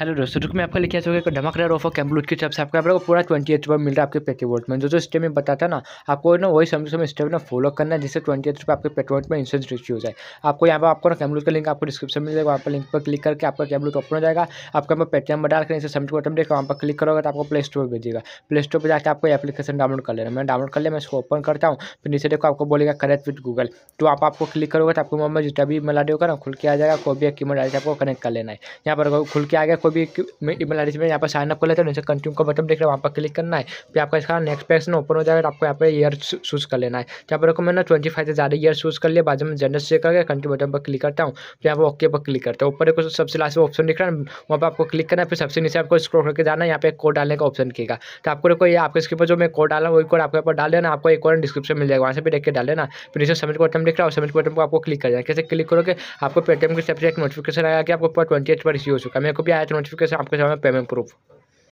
hello दोस्तों रुक मैं आपको लिखा चुका एक धमाकेदार ऑफर कैम्बलूट की तरफ से आपको आपको पूरा ट्वेंटी एट रुपये मिल रहा है आपके पेटी वोट में जो जो स्टेप में बताता ना आपको ना वही समय समय स्टेप ना फॉलो करना है जिससे ट्वेंटी एट रुपये आपके पेटी वोट में इंसेंस रिसीव हो जाए आपको यहाँ पर आपको ना कैम्बलूट का लिंक आपको डिस्क्रिप्शन मिल जाएगा वहाँ पर लिंक पर क्लिक करके आपका कैम्बलूट ओपन हो जाएगा आपका मैं पेटीएम में डाल कर सबमिट बटन देखा वहाँ पर क्लिक करोगे तो आपको प्ले स्टोर भेजेगा प्ले स्टोर पर जाकर आपको एप्लीकेशन डाउनलोड कर लेना मैं डाउनलोड कर लिया मैं इसको ओपन करता हूँ फिर नीचे देखो आपको बोलेगा कनेक्ट विथ गूगल तो आप आपको क्लिक करोगे तो आपको मोबाइल जितना भी मिला देगा ना खुल के आ जाएगा कोई भी एक कीमत डाल आपको कनेक्ट कर लेना है यहाँ पर खुल के आ गया आपको भी मेल आई में यहाँ पर साइन कर लेते हैं नीचे कंटिन्यू का बटन देख रहे हैं वहाँ पर क्लिक करना है फिर आपका इसका नेक्स्ट पेज ओपन हो जाएगा तो आपको यहाँ पर ईयर चूज कर लेना है तो यहाँ पर रखो मैंने ट्वेंटी फाइव से ज़्यादा ईयर चूज कर लिया बाद में जनरल से करके कंटिन्यू बटन पर क्लिक करता हूँ फिर यहाँ पर ओके पर क्लिक करता हूँ ऊपर एक सबसे लास्ट में ऑप्शन दिख रहा है वहाँ पर आपको क्लिक करना है फिर सबसे नीचे आपको स्क्रोल करके जाना है यहाँ एक कोड डालने का ऑप्शन किएगा तो आपको देखो ये आपके इसके ऊपर जो मैं कोड डाला वही कोड आपके ऊपर डाल देना आपको एक और डिस्क्रिप्शन मिल जाएगा वहाँ से भी देख के डाल देना फिर नीचे सबमिट बटन दिख रहा है सबमिट बटन पर आपको क्लिक कर जाए कैसे क्लिक करोगे आपको पेटीएम की सबसे एक नोटिफिकेशन आया कि आपको ट्वेंटी एट पर इश्यू हो चुका है मेरे को भी आया नोटिफिकेशन आपके सामने पेमेंट प्रूफ